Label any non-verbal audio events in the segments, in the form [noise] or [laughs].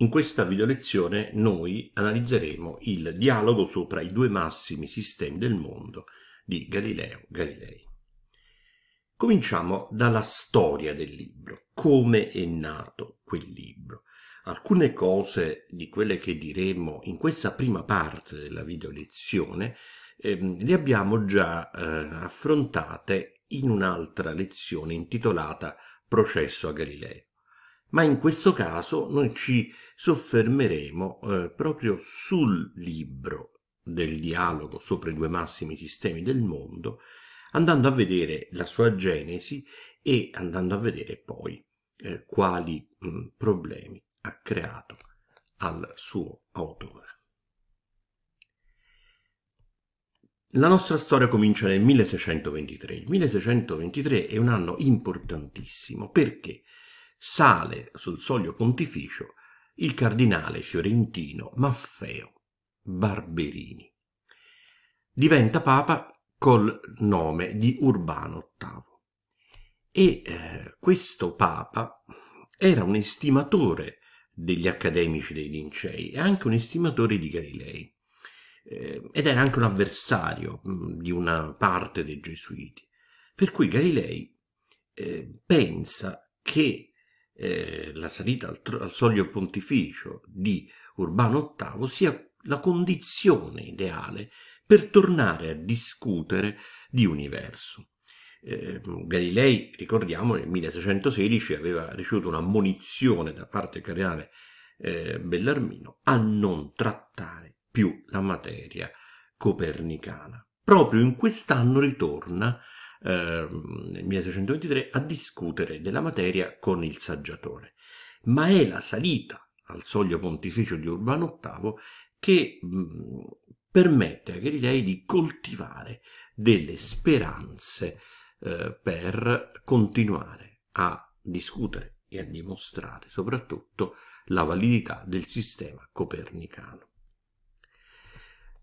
In questa videolezione noi analizzeremo il dialogo sopra i due massimi sistemi del mondo di Galileo Galilei. Cominciamo dalla storia del libro, come è nato quel libro. Alcune cose di quelle che diremo in questa prima parte della videolezione ehm, le abbiamo già eh, affrontate in un'altra lezione intitolata Processo a Galileo ma in questo caso noi ci soffermeremo eh, proprio sul libro del dialogo sopra i due massimi sistemi del mondo, andando a vedere la sua genesi e andando a vedere poi eh, quali mh, mm, problemi ha creato al suo autore. La nostra storia comincia nel 1623. Il 1623 è un anno importantissimo perché? sale sul soglio pontificio il cardinale fiorentino Maffeo Barberini. Diventa papa col nome di Urbano VIII. E eh, questo papa era un estimatore degli accademici dei Lincei e anche un estimatore di Galilei eh, ed era anche un avversario mh, mm, di una parte dei gesuiti. Per cui Galilei eh, pensa che eh, la salita al, al soglio pontificio di Urbano VIII sia la condizione ideale per tornare a discutere di universo. Eh, Galilei, ricordiamo, nel 1616 aveva ricevuto una munizione da parte del cardinale eh, Bellarmino a non trattare più la materia copernicana. Proprio in quest'anno ritorna eh, 1623 a discutere della materia con il saggiatore. Ma è la salita al soglio pontificio di Urbano VIII che mh, permette a Galilei di coltivare delle speranze eh, per continuare a discutere e a dimostrare soprattutto la validità del sistema copernicano.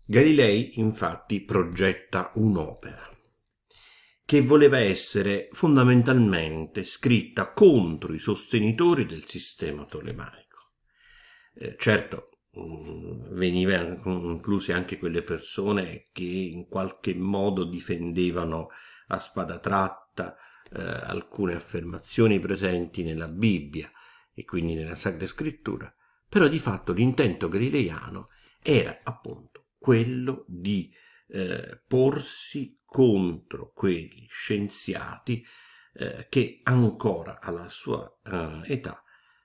Galilei infatti progetta un'opera che voleva essere fondamentalmente scritta contro i sostenitori del sistema tolemaico. Eh, certo, mm, venivano incluse anche quelle persone che in qualche modo difendevano a spada tratta eh, alcune affermazioni presenti nella Bibbia e quindi nella Sacra Scrittura, però di fatto l'intento galileiano era appunto quello di eh, porsi contro quegli scienziati eh, che ancora alla sua eh, età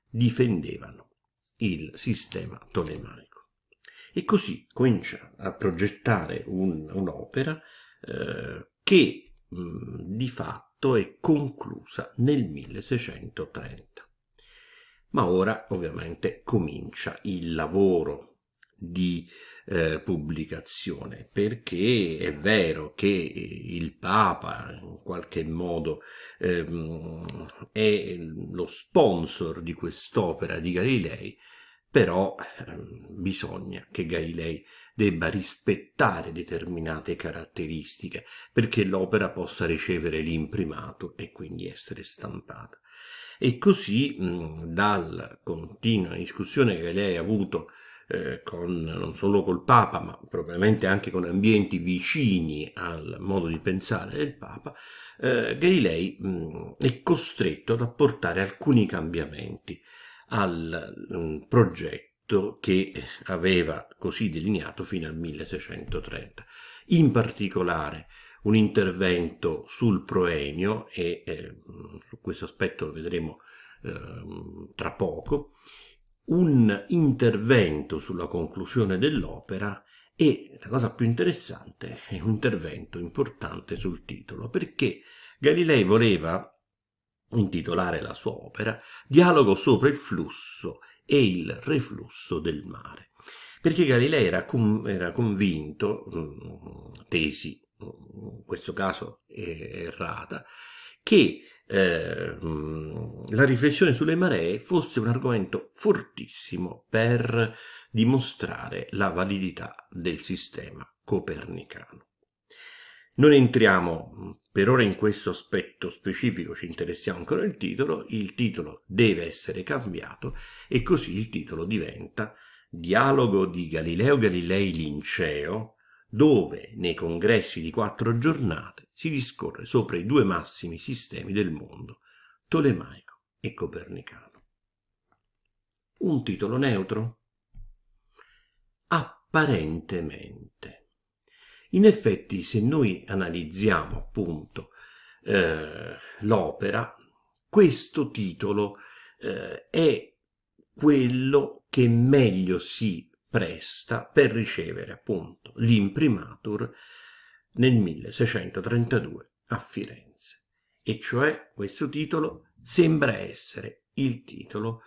difendevano il sistema tolemaico. E così comincia a progettare un'opera un eh, che mh, di fatto è conclusa nel 1630. Ma ora ovviamente comincia il lavoro di eh, pubblicazione, perché è vero che il Papa in qualche modo ehm, è lo sponsor di quest'opera di Galilei, però ehm, bisogna che Galilei debba rispettare determinate caratteristiche perché l'opera possa ricevere l'imprimato e quindi essere stampata. E così, mh, dalla continua discussione che lei ha avuto eh, con, non solo col Papa, ma probabilmente anche con ambienti vicini al modo di pensare del Papa, eh, Galilei mh, mm, è costretto ad apportare alcuni cambiamenti al mh, mm, progetto che aveva così delineato fino al 1630. In particolare un intervento sul proemio e eh, mm, su questo aspetto lo vedremo eh, tra poco un intervento sulla conclusione dell'opera e la cosa più interessante è un intervento importante sul titolo, perché Galilei voleva intitolare la sua opera Dialogo sopra il flusso e il reflusso del mare, perché Galilei era, era convinto, mm, tesi mm, in questo caso errata, che Ehm, la riflessione sulle maree fosse un argomento fortissimo per dimostrare la validità del sistema copernicano. Non entriamo per ora in questo aspetto specifico, ci interessiamo ancora del titolo, il titolo deve essere cambiato e così il titolo diventa Dialogo di Galileo Galilei Linceo, dove nei congressi di quattro giornate si discorre sopra i due massimi sistemi del mondo, tolemaico e copernicano. Un titolo neutro? Apparentemente. In effetti, se noi analizziamo appunto eh, l'opera, questo titolo eh, è quello che meglio si presta per ricevere appunto l'imprimatur nel 1632 a Firenze e cioè questo titolo sembra essere il titolo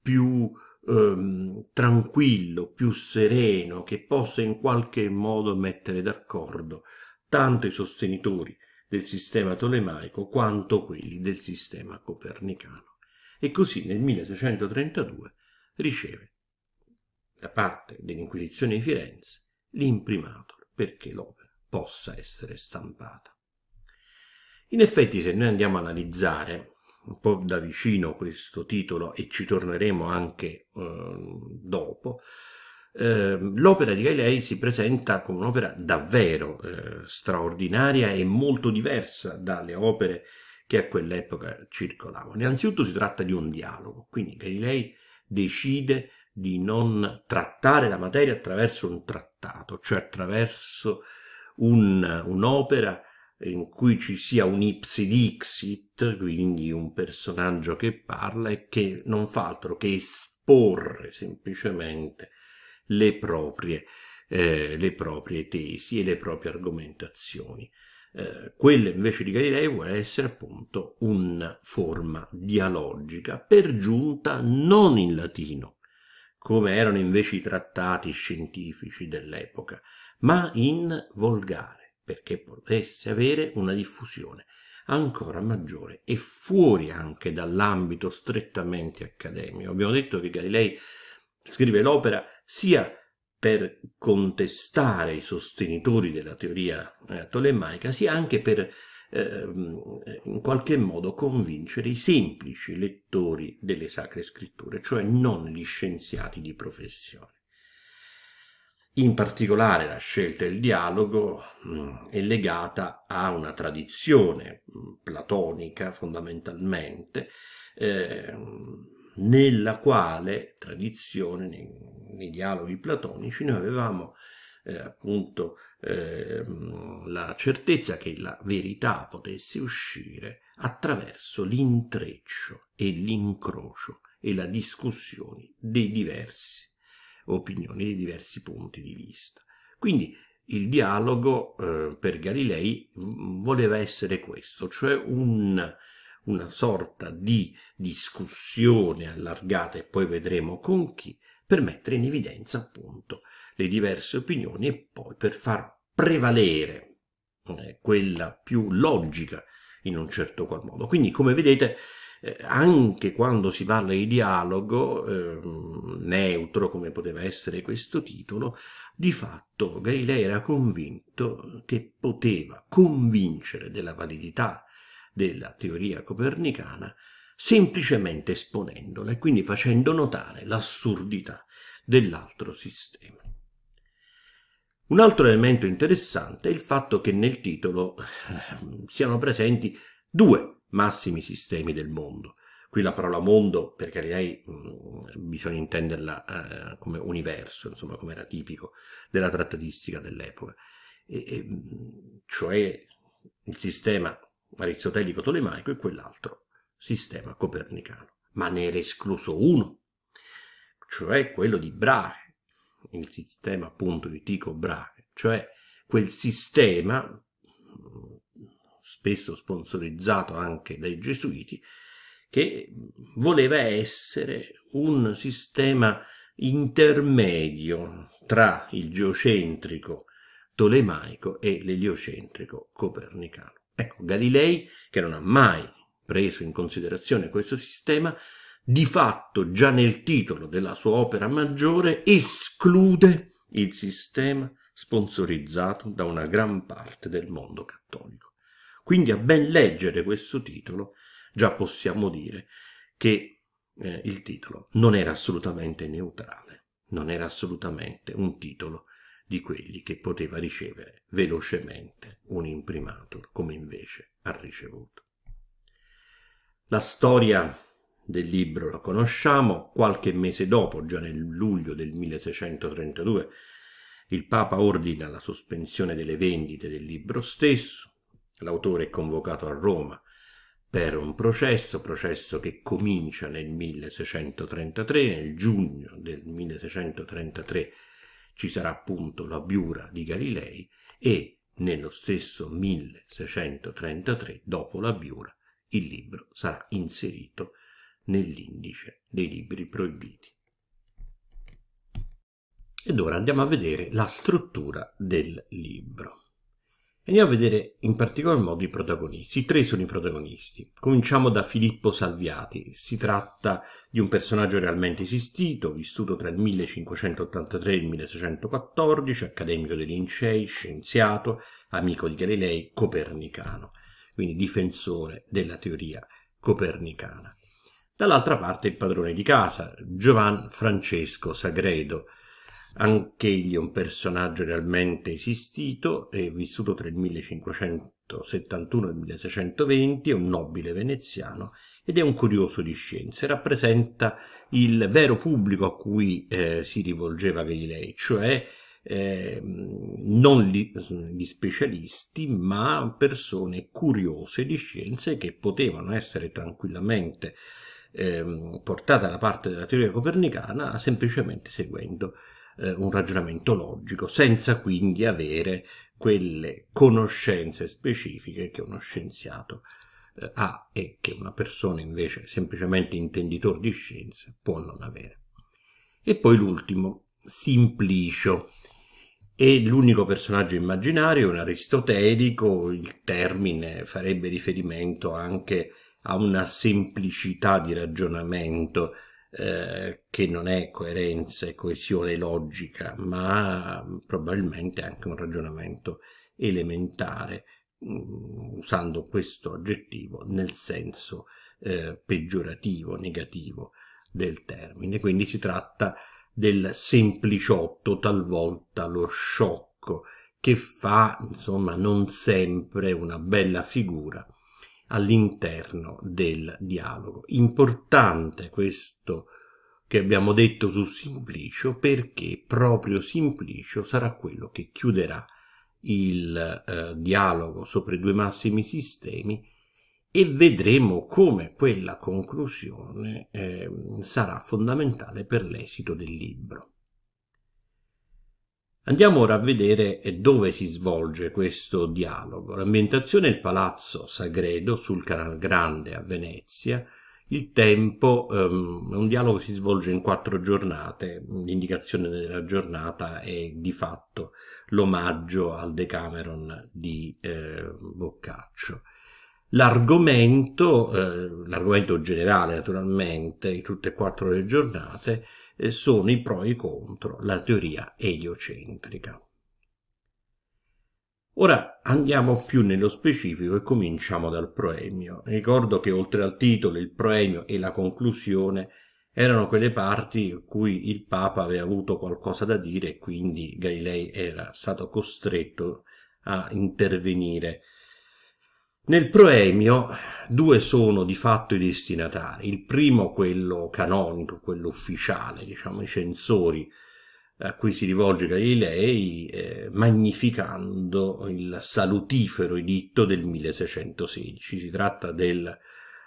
più ehm, tranquillo, più sereno che possa in qualche modo mettere d'accordo tanto i sostenitori del sistema tolemaico quanto quelli del sistema copernicano e così nel 1632 riceve da parte dell'Inquisizione di Firenze l'imprimatur perché l'opera possa essere stampata. In effetti se noi andiamo a analizzare un po' da vicino questo titolo e ci torneremo anche eh, dopo, eh, l'opera di Galilei si presenta come un'opera davvero eh, straordinaria e molto diversa dalle opere che a quell'epoca circolavano. Innanzitutto si tratta di un dialogo, quindi Galilei decide di non trattare la materia attraverso un trattato, cioè attraverso un, un'opera in cui ci sia un ipsi dixit, quindi un personaggio che parla e che non fa altro che esporre semplicemente le proprie, eh, le proprie tesi e le proprie argomentazioni. Eh, quella invece di Galilei vuole essere appunto una forma dialogica, per giunta non in latino, come erano invece i trattati scientifici dell'epoca, ma in volgare, perché potesse avere una diffusione ancora maggiore e fuori anche dall'ambito strettamente accademico. Abbiamo detto che Galilei scrive l'opera sia per contestare i sostenitori della teoria eh, tolemaica, sia anche per Ehm, eh, in qualche modo convincere i semplici lettori delle sacre scritture, cioè non gli scienziati di professione. In particolare la scelta del dialogo mh, mm, è legata a una tradizione mh, mm, platonica fondamentalmente, eh, nella quale tradizione, nei, nei dialoghi platonici, noi avevamo eh, appunto eh, la certezza che la verità potesse uscire attraverso l'intreccio e l'incrocio e la discussione dei diversi opinioni, dei diversi punti di vista. Quindi il dialogo eh, per Galilei voleva essere questo, cioè un, una sorta di discussione allargata e poi vedremo con chi, per mettere in evidenza appunto le diverse opinioni e poi per far prevalere eh, quella più logica in un certo qual modo. Quindi come vedete eh, anche quando si parla di dialogo ehm, neutro come poteva essere questo titolo, di fatto Galilei era convinto che poteva convincere della validità della teoria copernicana semplicemente esponendola e quindi facendo notare l'assurdità dell'altro sistema. Un altro elemento interessante è il fatto che nel titolo eh, siano presenti due massimi sistemi del mondo. Qui la parola mondo, per carità, mm, bisogna intenderla eh, come universo, insomma, come era tipico della trattatistica dell'epoca, mm, cioè il sistema aristotelico-tolemaico e quell'altro sistema copernicano. Ma ne era escluso uno, cioè quello di Brahe, il sistema appunto Tico Brahe, cioè quel sistema spesso sponsorizzato anche dai gesuiti che voleva essere un sistema intermedio tra il geocentrico tolemaico e l'eliocentrico copernicano. Ecco, Galilei, che non ha mai preso in considerazione questo sistema, di fatto già nel titolo della sua opera maggiore esclude il sistema sponsorizzato da una gran parte del mondo cattolico. Quindi a ben leggere questo titolo già possiamo dire che eh, il titolo non era assolutamente neutrale, non era assolutamente un titolo di quelli che poteva ricevere velocemente un imprimatur come invece ha ricevuto. La storia del libro la conosciamo, qualche mese dopo, già nel luglio del 1632, il Papa ordina la sospensione delle vendite del libro stesso, l'autore è convocato a Roma per un processo, processo che comincia nel 1633, nel giugno del 1633 ci sarà appunto la Biura di Galilei e nello stesso 1633, dopo la Biura, il libro sarà inserito nell'indice dei libri proibiti. Ed ora andiamo a vedere la struttura del libro. Andiamo a vedere in particolar modo i protagonisti. I tre sono i protagonisti. Cominciamo da Filippo Salviati. Si tratta di un personaggio realmente esistito, vissuto tra il 1583 e il 1614, accademico dei Lincei, scienziato, amico di Galilei, copernicano, quindi difensore della teoria copernicana dall'altra parte il padrone di casa, Giovan Francesco Sagredo, anch'egli è un personaggio realmente esistito e vissuto tra il 1571 e il 1620, è un nobile veneziano ed è un curioso di scienze, rappresenta il vero pubblico a cui eh, si rivolgeva Galilei, cioè eh, non gli, gli, specialisti, ma persone curiose di scienze che potevano essere tranquillamente Ehm, portata da parte della teoria copernicana semplicemente seguendo eh, un ragionamento logico, senza quindi avere quelle conoscenze specifiche che uno scienziato eh, ha e che una persona invece semplicemente intenditore di scienze può non avere. E poi l'ultimo, Simplicio e l'unico personaggio immaginario è un aristotelico, il termine farebbe riferimento anche a a una semplicità di ragionamento eh, che non è coerenza e coesione logica, ma probabilmente anche un ragionamento elementare, mh, mm, usando questo aggettivo nel senso eh, peggiorativo, negativo del termine. Quindi si tratta del sempliciotto, talvolta lo sciocco, che fa, insomma, non sempre una bella figura all'interno del dialogo. Importante questo che abbiamo detto su Simplicio perché proprio Simplicio sarà quello che chiuderà il eh, dialogo sopra i due massimi sistemi e vedremo come quella conclusione eh, sarà fondamentale per l'esito del libro. Andiamo ora a vedere eh, dove si svolge questo dialogo. L'ambientazione è il Palazzo Sagredo sul Canal Grande a Venezia. Il tempo ehm, è um, un dialogo che si svolge in quattro giornate. L'indicazione della giornata è di fatto l'omaggio al Decameron di eh, Boccaccio. L'argomento, eh, l'argomento generale naturalmente, di tutte e quattro le giornate, eh, sono i pro e i contro la teoria eliocentrica. Ora andiamo più nello specifico e cominciamo dal proemio. Ricordo che oltre al titolo, il proemio e la conclusione erano quelle parti in cui il Papa aveva avuto qualcosa da dire e quindi Galilei era stato costretto a intervenire nel proemio due sono di fatto i destinatari, il primo quello canonico, quello ufficiale, diciamo i censori a cui si rivolge Galilei eh, magnificando il salutifero editto del 1616. Si tratta del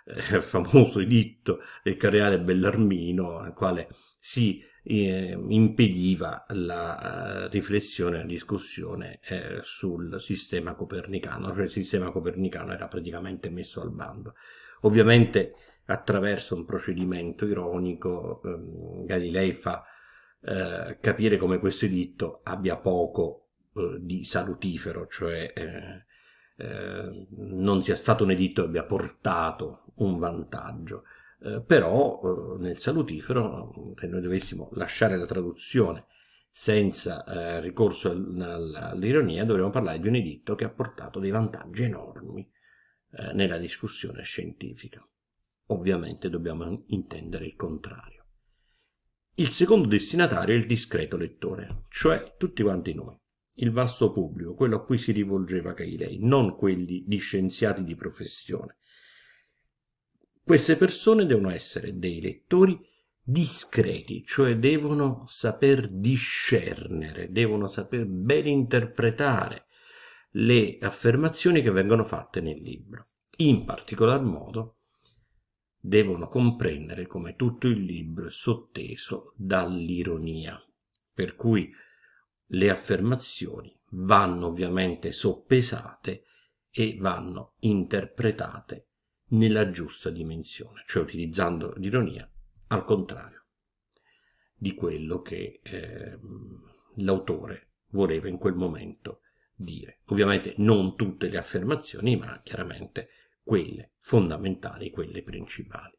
eh, [laughs] famoso editto del cardinale Bellarmino al quale si eh, impediva la eh, riflessione, la discussione eh, sul sistema copernicano, cioè il sistema copernicano era praticamente messo al bando. Ovviamente attraverso un procedimento ironico ehm, Galilei fa eh, capire come questo editto abbia poco eh, di salutifero, cioè eh, non sia stato un editto che abbia portato un vantaggio eh, però eh, nel salutifero, se eh, noi dovessimo lasciare la traduzione senza eh, ricorso all'ironia, dovremmo parlare di un editto che ha portato dei vantaggi enormi eh, nella discussione scientifica. Ovviamente dobbiamo intendere il contrario. Il secondo destinatario è il discreto lettore, cioè tutti quanti noi, il vasto pubblico, quello a cui si rivolgeva Galilei, non quelli di scienziati di professione, queste persone devono essere dei lettori discreti, cioè devono saper discernere, devono saper ben interpretare le affermazioni che vengono fatte nel libro. In particolar modo devono comprendere come tutto il libro è sotteso dall'ironia, per cui le affermazioni vanno ovviamente soppesate e vanno interpretate nella giusta dimensione, cioè utilizzando l'ironia al contrario di quello che eh, l'autore voleva in quel momento dire. Ovviamente non tutte le affermazioni, ma chiaramente quelle fondamentali, quelle principali.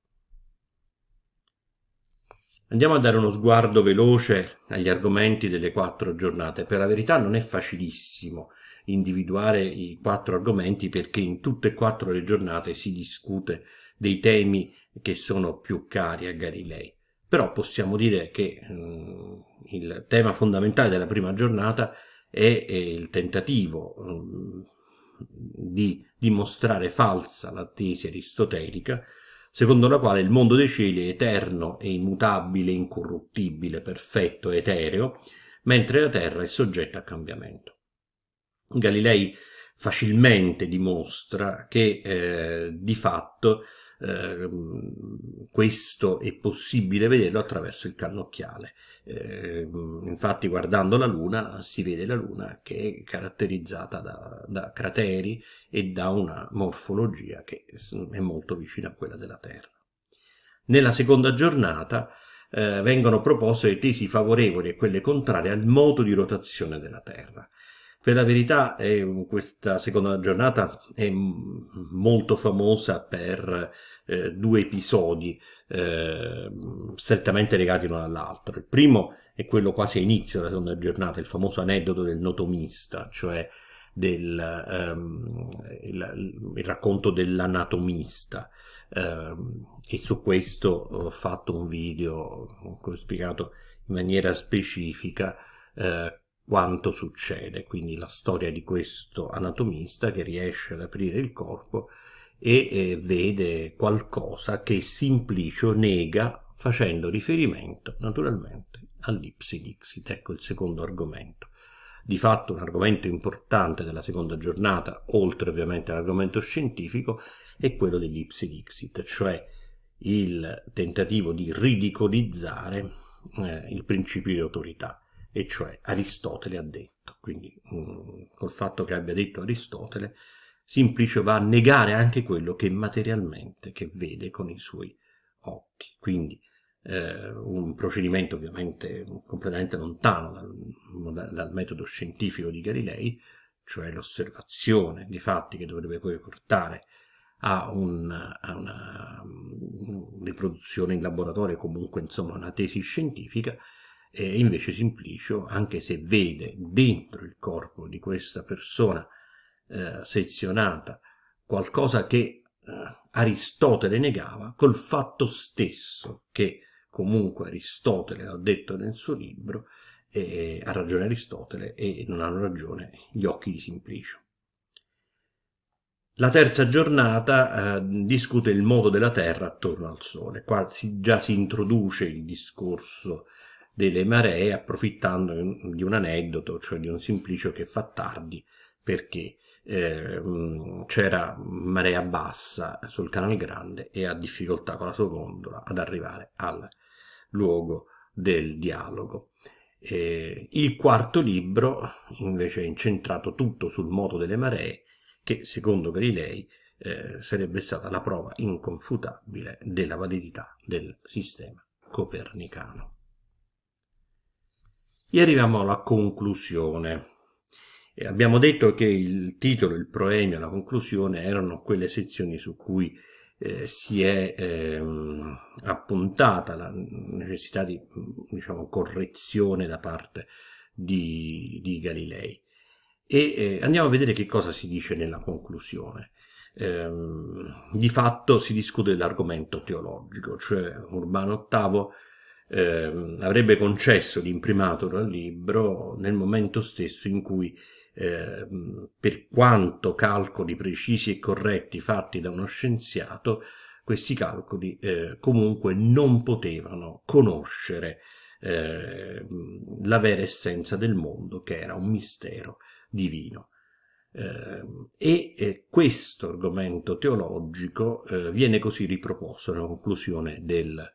Andiamo a dare uno sguardo veloce agli argomenti delle quattro giornate. Per la verità non è facilissimo individuare i quattro argomenti perché in tutte e quattro le giornate si discute dei temi che sono più cari a Galilei. Però possiamo dire che mh, mm, il tema fondamentale della prima giornata è, è il tentativo mh, mm, di dimostrare falsa la tesi aristotelica, secondo la quale il mondo dei cieli è eterno e immutabile, incorruttibile, perfetto, etereo, mentre la terra è soggetta a cambiamento. Galilei facilmente dimostra che eh, di fatto eh, questo è possibile vederlo attraverso il cannocchiale. Eh, infatti, guardando la Luna si vede la Luna che è caratterizzata da, da, crateri e da una morfologia che è molto vicina a quella della Terra. Nella seconda giornata eh, vengono proposte le tesi favorevoli e quelle contrarie al modo di rotazione della Terra. Per la verità, eh, questa seconda giornata è molto famosa per eh, due episodi eh, strettamente legati l'uno all'altro. Il primo è quello quasi a inizio della seconda giornata, il famoso aneddoto del notomista, cioè del, ehm, il, il, racconto dell'anatomista. Ehm, e su questo ho fatto un video, ho spiegato in maniera specifica, eh, quanto succede, quindi la storia di questo anatomista che riesce ad aprire il corpo e eh, vede qualcosa che Simplicio nega facendo riferimento naturalmente all'ipsi dixit, ecco il secondo argomento. Di fatto un argomento importante della seconda giornata, oltre ovviamente all'argomento scientifico, è quello dell'ipsi dixit, cioè il tentativo di ridicolizzare eh, il principio di autorità e cioè Aristotele ha detto. Quindi mh, mm, col fatto che abbia detto Aristotele, Simplicio va a negare anche quello che materialmente che vede con i suoi occhi. Quindi eh, un procedimento ovviamente completamente lontano dal, dal metodo scientifico di Galilei, cioè l'osservazione di fatti che dovrebbe poi portare a, una, a una mm, riproduzione in laboratorio, comunque insomma una tesi scientifica, e invece Simplicio, anche se vede dentro il corpo di questa persona eh, sezionata qualcosa che eh, Aristotele negava, col fatto stesso che comunque Aristotele ha detto nel suo libro, eh, ha ragione Aristotele e non hanno ragione gli occhi di Simplicio. La terza giornata eh, discute il modo della Terra attorno al Sole. Qua si, già si introduce il discorso delle maree approfittando di un aneddoto, cioè di un Simplicio che fa tardi perché eh, c'era marea bassa sul canale Grande e ha difficoltà con la sua gondola ad arrivare al luogo del dialogo. Eh, il quarto libro invece è incentrato tutto sul moto delle maree che secondo Galilei eh, sarebbe stata la prova inconfutabile della validità del sistema copernicano. E arriviamo alla conclusione. E abbiamo detto che il titolo, il proemio, la conclusione erano quelle sezioni su cui eh, si è eh, appuntata la necessità di diciamo, correzione da parte di, di Galilei. E eh, andiamo a vedere che cosa si dice nella conclusione. Ehm, di fatto si discute dell'argomento teologico, cioè Urbano VIII eh, avrebbe concesso l'imprimatur al libro nel momento stesso in cui, eh, per quanto calcoli precisi e corretti fatti da uno scienziato, questi calcoli eh, comunque non potevano conoscere ehm, la vera essenza del mondo, che era un mistero divino. Ehm, e eh, questo argomento teologico eh, viene così riproposto nella conclusione del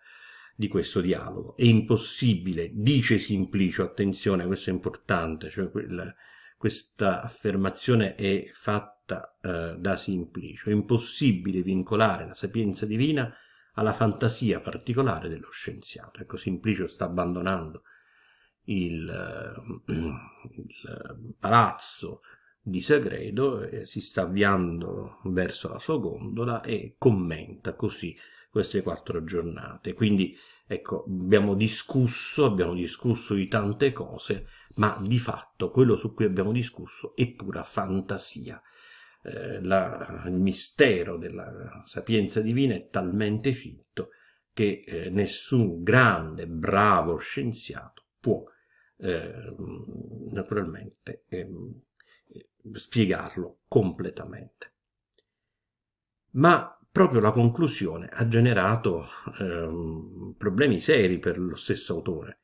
di questo dialogo. È impossibile, dice Simplicio, attenzione, questo è importante, cioè quel, questa affermazione è fatta eh, da Simplicio, è impossibile vincolare la sapienza divina alla fantasia particolare dello scienziato. Ecco, Simplicio sta abbandonando il, eh, il palazzo di Sagredo, eh, si sta avviando verso la sua gondola e commenta così queste quattro giornate. Quindi ecco, abbiamo discusso, abbiamo discusso di tante cose, ma di fatto quello su cui abbiamo discusso è pura fantasia. Eh, la, il mistero della sapienza divina è talmente finto che eh, nessun grande, bravo scienziato può eh, naturalmente ehm, spiegarlo completamente. Ma proprio la conclusione ha generato ehm, problemi seri per lo stesso autore,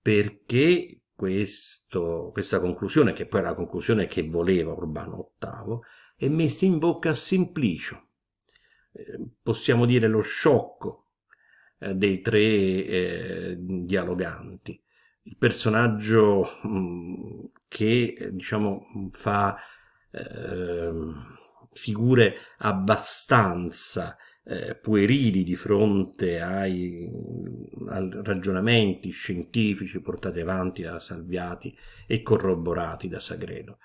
perché questo, questa conclusione, che poi era la conclusione che voleva Urbano VIII, è messa in bocca a Simplicio, eh, possiamo dire lo sciocco eh, dei tre eh, dialoganti, il personaggio mh, mm, che diciamo fa... Ehm, figure abbastanza eh, puerili di fronte ai, ai, ragionamenti scientifici portati avanti da Salviati e corroborati da Sagredo.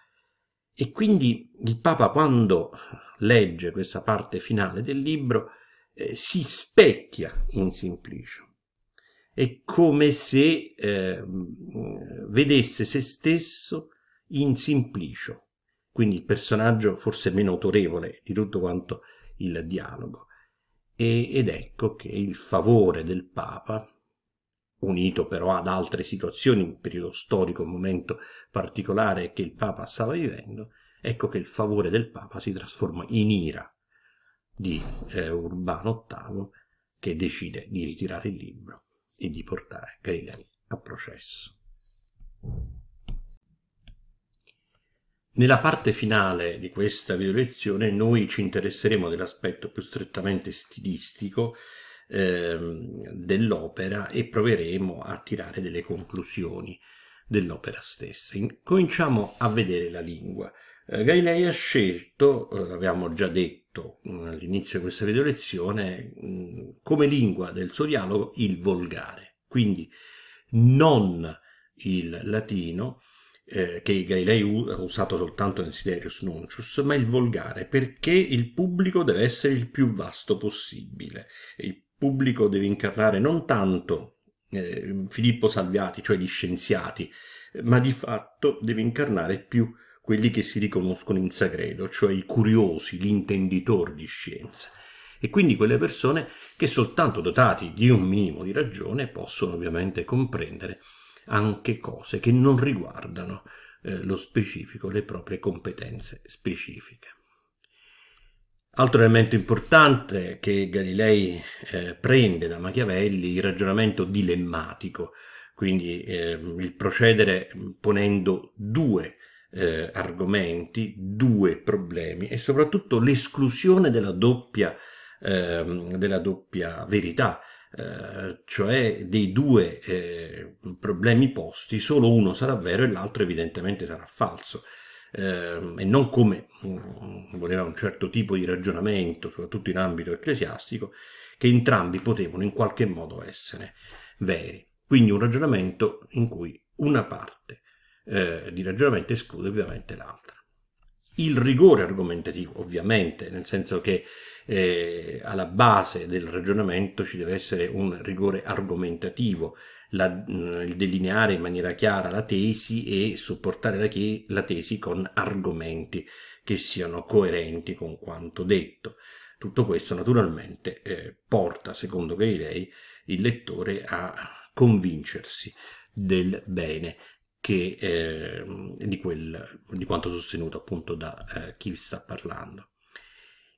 E quindi il Papa quando legge questa parte finale del libro eh, si specchia in Simplicio. È come se eh, vedesse se stesso in Simplicio, quindi il personaggio forse meno autorevole di tutto quanto il dialogo. E, ed ecco che il favore del Papa, unito però ad altre situazioni, un periodo storico, un momento particolare che il Papa stava vivendo, ecco che il favore del Papa si trasforma in ira di eh, Urbano VIII che decide di ritirare il libro e di portare Galilei a processo. Nella parte finale di questa video lezione noi ci interesseremo dell'aspetto più strettamente stilistico eh, dell'opera e proveremo a tirare delle conclusioni dell'opera stessa. cominciamo a vedere la lingua. Eh, Galilei ha scelto, eh, l'avevamo già detto mm, all'inizio di questa video lezione, mh, mm, come lingua del suo dialogo il volgare, quindi non il latino, eh, che Galilei ha usato soltanto nel Siderius Nuncius, ma il volgare, perché il pubblico deve essere il più vasto possibile. Il pubblico deve incarnare non tanto eh, Filippo Salviati, cioè gli scienziati, ma di fatto deve incarnare più quelli che si riconoscono in sagredo, cioè i curiosi, gli intenditori di scienza. E quindi quelle persone che soltanto dotati di un minimo di ragione possono ovviamente comprendere anche cose che non riguardano eh, lo specifico, le proprie competenze specifiche. Altro elemento importante che Galilei eh, prende da Machiavelli il ragionamento dilemmatico, quindi eh, il procedere mm, ponendo due eh, argomenti, due problemi e soprattutto l'esclusione della, eh, della doppia, verità, eh, cioè dei due eh, problemi posti, solo uno sarà vero e l'altro evidentemente sarà falso. Eh, e non come mm, voleva un certo tipo di ragionamento, soprattutto in ambito ecclesiastico, che entrambi potevano in qualche modo essere veri. Quindi un ragionamento in cui una parte eh, di ragionamento esclude ovviamente l'altra il rigore argomentativo, ovviamente, nel senso che eh, alla base del ragionamento ci deve essere un rigore argomentativo, la, mm, il delineare in maniera chiara la tesi e supportare la, che, la tesi con argomenti che siano coerenti con quanto detto. Tutto questo naturalmente eh, porta, secondo Galilei, il lettore a convincersi del bene che eh, di, quel, di, quanto sostenuto appunto da eh, chi vi sta parlando.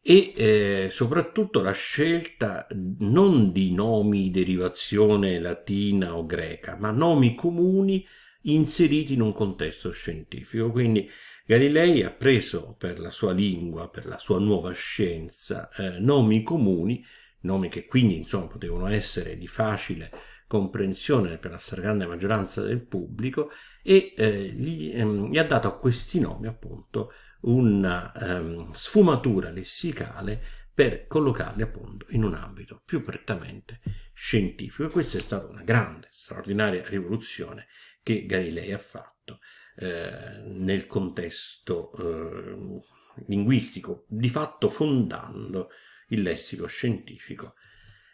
E eh, soprattutto la scelta non di nomi di derivazione latina o greca, ma nomi comuni inseriti in un contesto scientifico. Quindi Galilei ha preso per la sua lingua, per la sua nuova scienza, eh, nomi comuni, nomi che quindi insomma potevano essere di facile comprensione per la stragrande maggioranza del pubblico e eh, gli, ehm, gli, ha dato a questi nomi appunto una ehm, sfumatura lessicale per collocarli appunto in un ambito più prettamente scientifico e questa è stata una grande, straordinaria rivoluzione che Galilei ha fatto eh, nel contesto eh, linguistico, di fatto fondando il lessico scientifico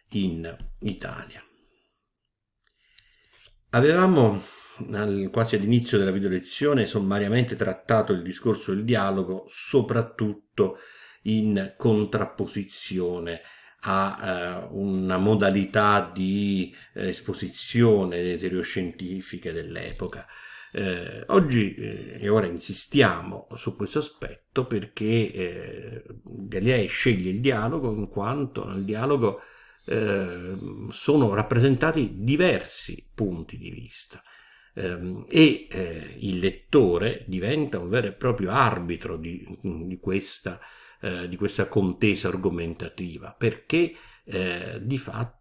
in Italia. Avevamo al, quasi all'inizio della videolezione, sommariamente trattato il discorso del dialogo, soprattutto in contrapposizione a uh, una modalità di eh, esposizione delle teorie scientifiche dell'epoca. Eh, oggi eh, e ora insistiamo su questo aspetto perché eh, Galilei sceglie il dialogo in quanto nel dialogo eh, sono rappresentati diversi punti di vista Ehm, e eh, il lettore diventa un vero e proprio arbitro di, di, questa, eh, di questa, contesa argomentativa, perché eh, di fatto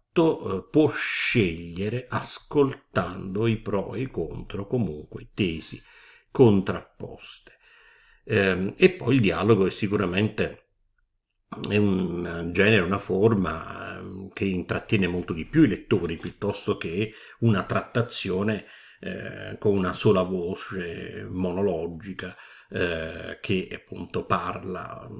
eh, può scegliere ascoltando i pro e i contro, comunque tesi contrapposte. Ehm, e poi il dialogo è sicuramente è un genere, una forma ehm, che intrattiene molto di più i lettori piuttosto che una trattazione eh, con una sola voce monologica eh, che appunto parla mh,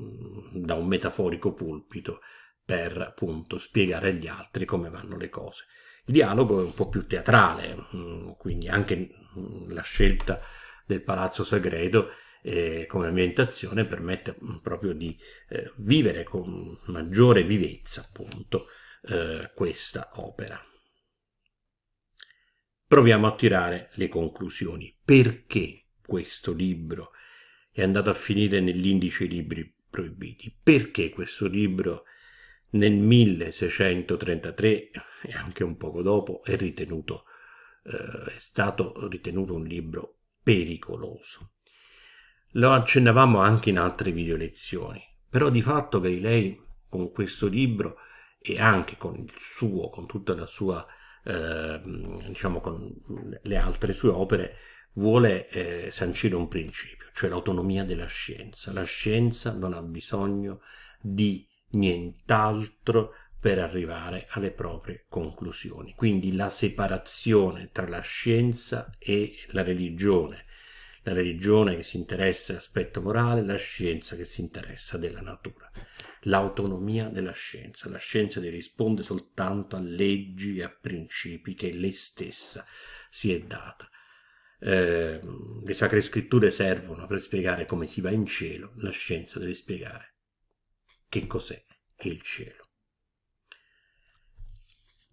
mm, da un metaforico pulpito per appunto spiegare agli altri come vanno le cose. Il dialogo è un po' più teatrale, mh, mm, quindi anche mh, mm, la scelta del palazzo Sagredo eh, come ambientazione permette proprio di eh, vivere con maggiore vivezza appunto eh, questa opera proviamo a tirare le conclusioni. Perché questo libro è andato a finire nell'indice libri proibiti? Perché questo libro nel 1633 e anche un poco dopo è ritenuto eh, è stato ritenuto un libro pericoloso. Lo accennavamo anche in altre video lezioni, però di fatto Galilei con questo libro e anche con il suo, con tutta la sua eh, diciamo con le altre sue opere, vuole eh, sancire un principio, cioè l'autonomia della scienza. La scienza non ha bisogno di nient'altro per arrivare alle proprie conclusioni. Quindi la separazione tra la scienza e la religione, la religione che si interessa dell'aspetto morale, la scienza che si interessa della natura l'autonomia della scienza. La scienza risponde soltanto a leggi e a principi che lei stessa si è data. Eh, le sacre scritture servono per spiegare come si va in cielo, la scienza deve spiegare che cos'è il cielo.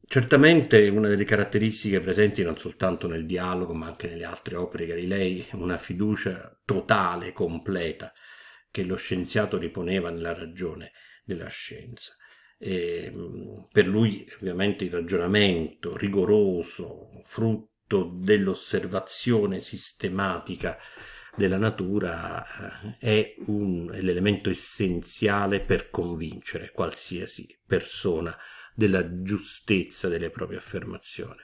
Certamente una delle caratteristiche presenti non soltanto nel dialogo ma anche nelle altre opere di Galilei è una fiducia totale, completa che lo scienziato riponeva nella ragione della scienza. E ehm, per lui ovviamente il ragionamento rigoroso, frutto dell'osservazione sistematica della natura eh, è, un, è l'elemento essenziale per convincere qualsiasi persona della giustezza delle proprie affermazioni.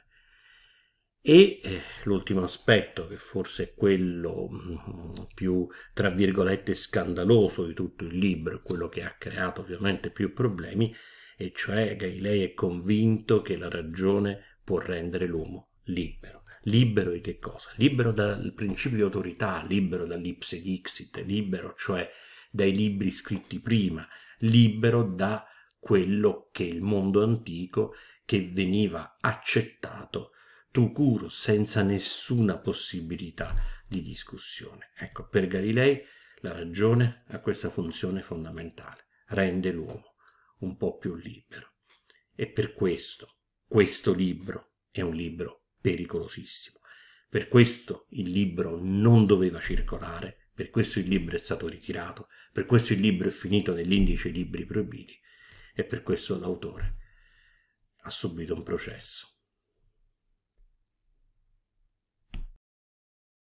E eh, l'ultimo aspetto, che forse è quello mm, più, tra virgolette, scandaloso di tutto il libro, quello che ha creato ovviamente più problemi, e cioè Galilei è convinto che la ragione può rendere l'uomo libero. Libero di che cosa? Libero dal principio di autorità, libero dall'ipse dixit, libero cioè dai libri scritti prima, libero da quello che il mondo antico che veniva accettato tucur, senza nessuna possibilità di discussione. Ecco, per Galilei la ragione ha questa funzione fondamentale, rende l'uomo un po' più libero. E per questo, questo libro è un libro pericolosissimo. Per questo il libro non doveva circolare, per questo il libro è stato ritirato, per questo il libro è finito nell'indice libri proibiti e per questo l'autore ha subito un processo.